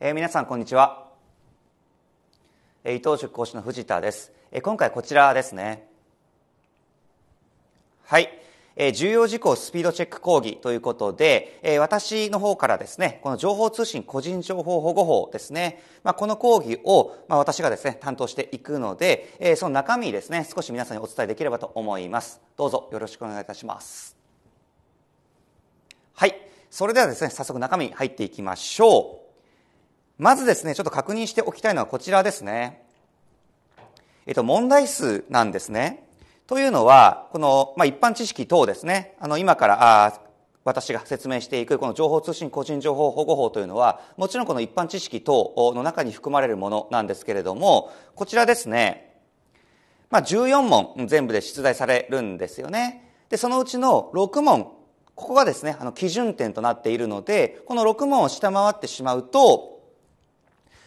えー、皆さんこんにちは、え伊藤塾講師の藤田です、えー、今回こちらですねはい、えー、重要事項スピードチェック講義ということで、えー、私の方からですねこの情報通信個人情報保護法ですね、まあ、この講義を、まあ、私がですね担当していくので、えー、その中身ですね少し皆さんにお伝えできればと思いますどうぞよろしくお願いいたしますはいそれではですね早速中身入っていきましょうまずですね、ちょっと確認しておきたいのはこちらですね。えっと、問題数なんですね。というのは、この、まあ、一般知識等ですね。あの、今から、ああ、私が説明していくこの情報通信個人情報保護法というのはもちろんこの一般知識等の中に含まれるものなんですけれどもこちらですね、まあ、14問全部で出題されるんですよねでそのうちの6問ここがですねあの基準点となっているのでこの6問を下回ってしまうと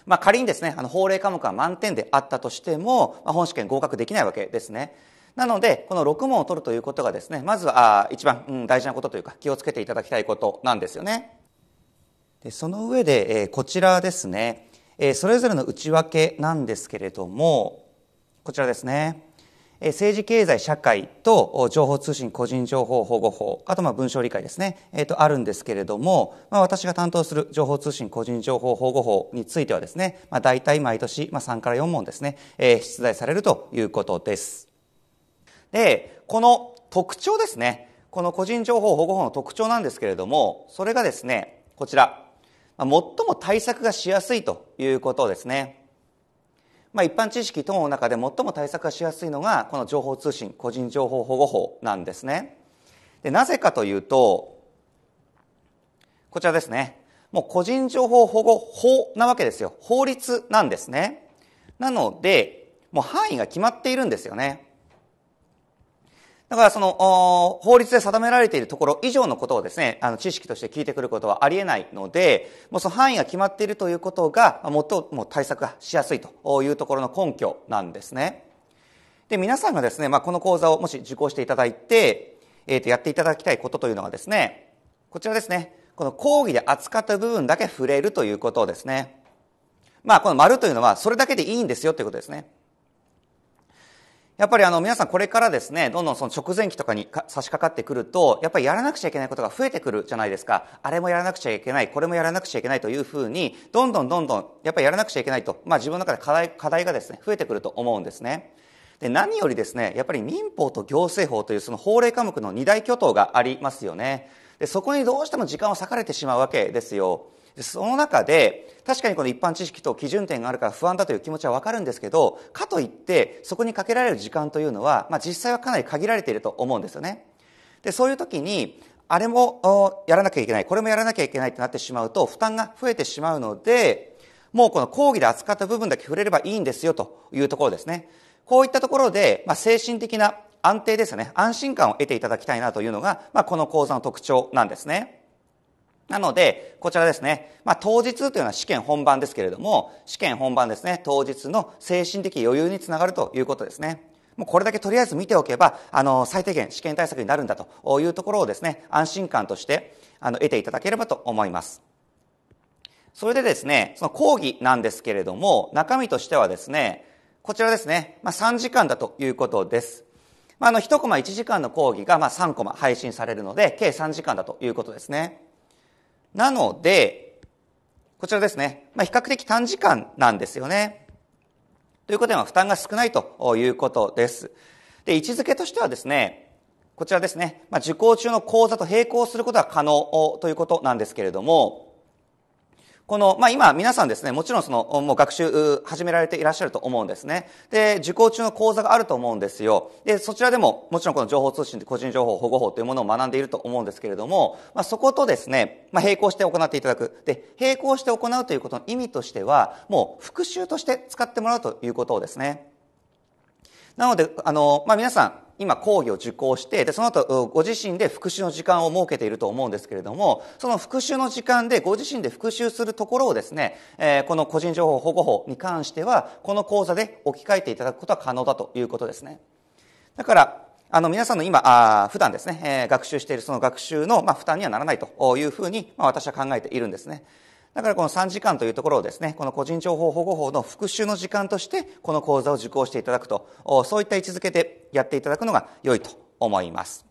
まあ、仮にですね、あの法令科目は満点であったとしても、まあ、本試験合格できないわけですね。なので、この6問を取るということがですね、まずは一番、うん、大事なことというか気をつけていただきたいことなんですよね。でその上で、えー、こちらですね、えー、それぞれの内訳なんですけれども、こちらですね。政治経済社会と情報通信個人情報保護法あとまあ文章理解ですね、えー、とあるんですけれども、まあ、私が担当する情報通信個人情報保護法についてはですね、まあ、大体毎年、まあ、3から4問ですね、えー、出題されるということですでこの特徴ですねこの個人情報保護法の特徴なんですけれどもそれがですねこちら最も対策がしやすいということですねまあ、一般知識等の中で最も対策がしやすいのがこの情報通信個人情報保護法なんですねでなぜかというとこちらですねもう個人情報保護法なわけですよ法律なんですねなのでもう範囲が決まっているんですよねだからその、法律で定められているところ以上のことをですね、あの、知識として聞いてくることはありえないので、もうその範囲が決まっているということが、最も対策がしやすいというところの根拠なんですね。で、皆さんがですね、まあ、この講座をもし受講していただいて、えっ、ー、と、やっていただきたいことというのがですね、こちらですね、この講義で扱った部分だけ触れるということですね。まあ、この丸というのはそれだけでいいんですよということですね。やっぱりあの皆さんこれからですね、どんどんその直前期とかに差し掛かってくると、やっぱりやらなくちゃいけないことが増えてくるじゃないですか。あれもやらなくちゃいけない、これもやらなくちゃいけないというふうに、どんどんどんどん、やっぱりやらなくちゃいけないと、まあ自分の中で課題、課題がですね、増えてくると思うんですね。で、何よりですね、やっぱり民法と行政法というその法令科目の二大巨頭がありますよね。で、そこにどうしても時間を割かれてしまうわけですよ。その中で確かにこの一般知識と基準点があるから不安だという気持ちはわかるんですけどかといってそこにかけられる時間というのは、まあ、実際はかなり限られていると思うんですよね。でそういう時にあれもやらなきゃいけないこれもやらなきゃいけないってなってしまうと負担が増えてしまうのでもうこの講義で扱った部分だけ触れればいいんですよというところですね。こういったところで、まあ、精神的な安定ですね安心感を得ていただきたいなというのが、まあ、この講座の特徴なんですね。なので、こちらですね。まあ、当日というのは試験本番ですけれども、試験本番ですね。当日の精神的余裕につながるということですね。もうこれだけとりあえず見ておけば、あの、最低限試験対策になるんだというところをですね、安心感として、あの、得ていただければと思います。それでですね、その講義なんですけれども、中身としてはですね、こちらですね、まあ、3時間だということです。まあ、あの、1コマ1時間の講義が、まあ、3コマ配信されるので、計3時間だということですね。なので、こちらですね。まあ、比較的短時間なんですよね。ということで、負担が少ないということです。で、位置づけとしてはですね、こちらですね、まあ、受講中の講座と並行することは可能ということなんですけれども、この、まあ、今皆さんですね、もちろんその、もう学習始められていらっしゃると思うんですね。で、受講中の講座があると思うんですよ。で、そちらでも、もちろんこの情報通信、個人情報保護法というものを学んでいると思うんですけれども、まあ、そことですね、まあ、並行して行っていただく。で、並行して行うということの意味としては、もう復習として使ってもらうということをですね、なので、あの、まあ、皆さん、今講義を受講してでその後ご自身で復習の時間を設けていると思うんですけれどもその復習の時間でご自身で復習するところをですね、えー、この個人情報保護法に関してはこの講座で置き換えていただくことは可能だということですねだからあの皆さんの今あ普段ですね、えー、学習しているその学習の、まあ、負担にはならないというふうに、まあ、私は考えているんですねだからこの3時間というところをですね、この個人情報保護法の復習の時間として、この講座を受講していただくと、そういった位置づけでやっていただくのが良いと思います。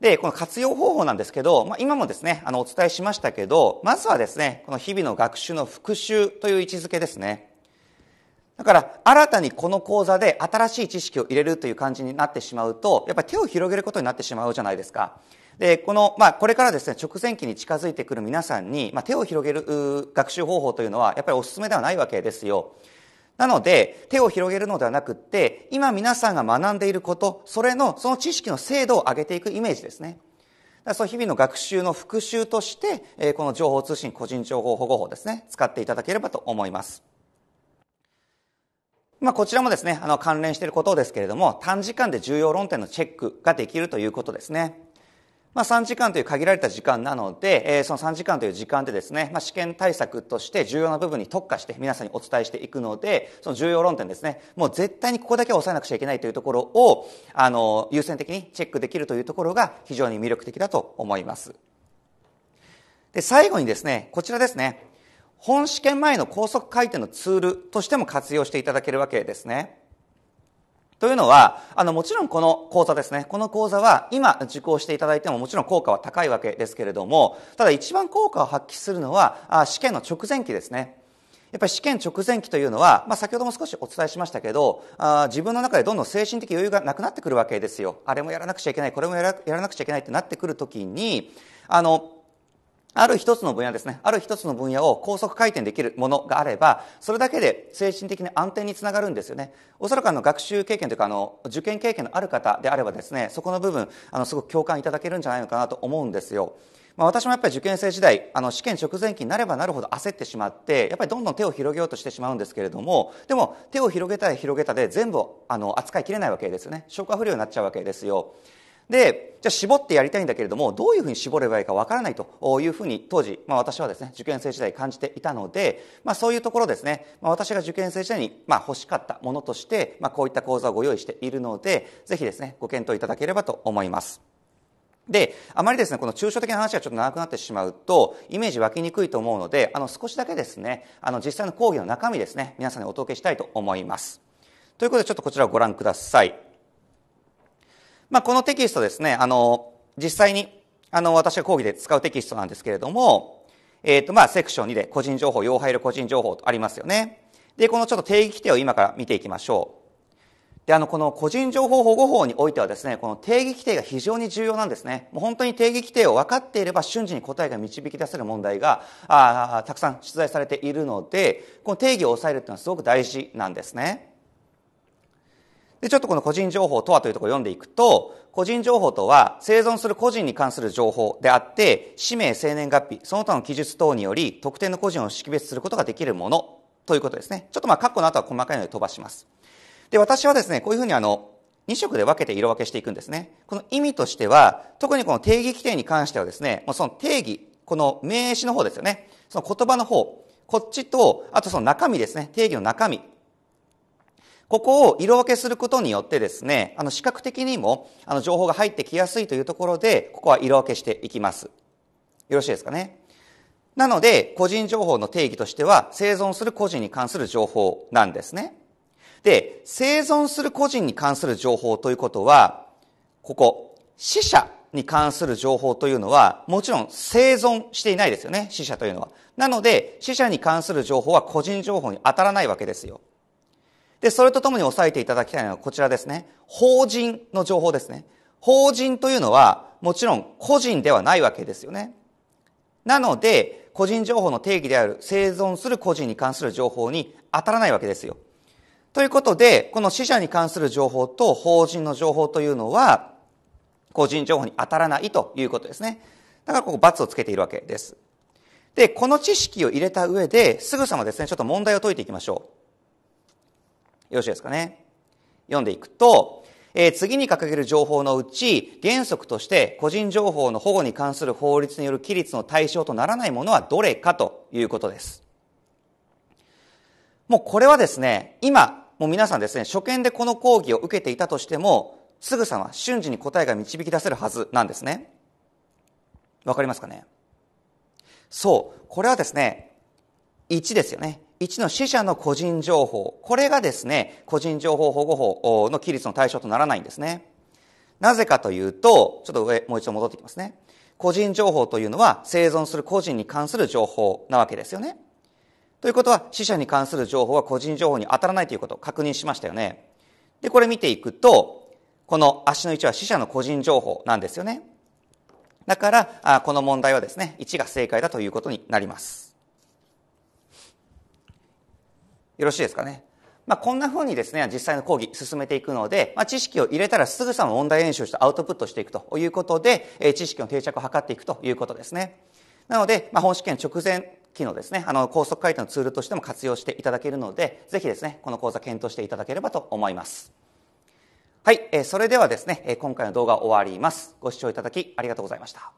で、この活用方法なんですけど、まあ、今もですね、あの、お伝えしましたけど、まずはですね、この日々の学習の復習という位置づけですね。だから、新たにこの講座で新しい知識を入れるという感じになってしまうと、やっぱり手を広げることになってしまうじゃないですか。で、この、まあ、これからですね、直前期に近づいてくる皆さんに、まあ、手を広げる学習方法というのは、やっぱりお勧めではないわけですよ。なので、手を広げるのではなくって、今皆さんが学んでいること、それの、その知識の精度を上げていくイメージですね。その日々の学習の復習として、えこの情報通信個人情報保護法ですね、使っていただければと思います。まあ、こちらもですね、あの、関連していることですけれども、短時間で重要論点のチェックができるということですね。まあ、3時間という限られた時間なので、えー、その3時間という時間でですね、まあ、試験対策として重要な部分に特化して皆さんにお伝えしていくので、その重要論点ですね、もう絶対にここだけは抑えなくちゃいけないというところを、あの、優先的にチェックできるというところが非常に魅力的だと思います。で、最後にですね、こちらですね、本試験前の高速回転のツールとしても活用していただけるわけですね。というのは、あの、もちろんこの講座ですね。この講座は、今受講していただいてももちろん効果は高いわけですけれども、ただ一番効果を発揮するのは、あ試験の直前期ですね。やっぱり試験直前期というのは、まあ、先ほども少しお伝えしましたけどあ自分の中でどんどん精神的余裕がなくなってくるわけですよあれもやらなくちゃいけないこれもやらなくちゃいけないってなってくるときにあのある一つの分野ですね。ある一つの分野を高速回転できるものがあれば、それだけで精神的に安定につながるんですよね。おそらくあの学習経験というかあの受験経験のある方であればですね、そこの部分、あのすごく共感いただけるんじゃないのかなと思うんですよ。まあ、私もやっぱり受験生時代あの試験直前期になればなるほど焦ってしまってやっぱりどんどん手を広げようとしてしまうんですけれどもでも手を広げたら広げたで全部あの扱いきれないわけですよね消化不良になっちゃうわけですよでじゃあ絞ってやりたいんだけれどもどういうふうに絞ればいいかわからないというふうに当時、まあ、私はですね受験生時代感じていたので、まあ、そういうところですね、まあ、私が受験生時代に、まあ、欲しかったものとして、まあ、こういった講座をご用意しているのでぜひですねご検討いただければと思います。で、あまりですね、この抽象的な話がちょっと長くなってしまうと、イメージ湧きにくいと思うので、あの、少しだけですね、あの、実際の講義の中身ですね、皆さんにお届けしたいと思います。ということで、ちょっとこちらをご覧ください。まあ、このテキストですね、あの、実際に、あの、私が講義で使うテキストなんですけれども、えっ、ー、と、まあ、セクション2で個人情報、要配慮個人情報とありますよね。で、このちょっと定義規定を今から見ていきましょう。で、あの、この個人情報保護法においてはですね、この定義規定が非常に重要なんですね。もう本当に定義規定を分かっていれば瞬時に答えが導き出せる問題が、あたくさん出題されているので、この定義を抑えるっていうのはすごく大事なんですね。で、ちょっとこの個人情報とはというところを読んでいくと、個人情報とは生存する個人に関する情報であって、氏名、生年月日、その他の記述等により、特定の個人を識別することができるものということですね。ちょっとまあ、括弧の後は細かいので飛ばします。で、私はですね、こういうふうにあの、2色で分けて色分けしていくんですね。この意味としては、特にこの定義規定に関してはですね、もうその定義、この名詞の方ですよね。その言葉の方、こっちと、あとその中身ですね、定義の中身ここを色分けすることによってですね、あの視覚的にもあの情報が入ってきやすいというところで、ここは色分けしていきます。よろしいですかね。なので、個人情報の定義としては、生存する個人に関する情報なんですね。で、生存する個人に関する情報ということは、ここ、死者に関する情報というのは、もちろん生存していないですよね、死者というのは。なので、死者に関する情報は個人情報に当たらないわけですよ。で、それとともに押さえていただきたいのはこちらですね。法人の情報ですね。法人というのは、もちろん個人ではないわけですよね。なので、個人情報の定義である生存する個人に関する情報に当たらないわけですよ。ということで、この死者に関する情報と法人の情報というのは、個人情報に当たらないということですね。だからここ罰をつけているわけです。で、この知識を入れた上で、すぐさまですね、ちょっと問題を解いていきましょう。よろしいですかね。読んでいくと、えー、次に掲げる情報のうち、原則として個人情報の保護に関する法律による規律の対象とならないものはどれかということです。もうこれはですね、今、もう皆さんですね、初見でこの講義を受けていたとしても、すぐさま瞬時に答えが導き出せるはずなんですね。わかりますかねそう。これはですね、1ですよね。1の死者の個人情報、これがですね、個人情報保護法の規律の対象とならないんですね。なぜかというと、ちょっと上、もう一度戻ってきますね。個人情報というのは生存する個人に関する情報なわけですよね。ということは死者に関する情報は個人情報に当たらないということを確認しましたよね。で、これ見ていくと、この足の1は死者の個人情報なんですよね。だから、この問題はですね、1が正解だということになります。よろしいですかね。まあ、こんな風にですね、実際の講義進めていくので、まあ、知識を入れたらすぐさま問題演習してアウトプットしていくということで、え知識の定着を図っていくということですね。なので、まあ、本試験直前機のですね、あの、高速回答のツールとしても活用していただけるので、ぜひですね、この講座検討していただければと思います。はい、えそれではですね、今回の動画終わります。ご視聴いただきありがとうございました。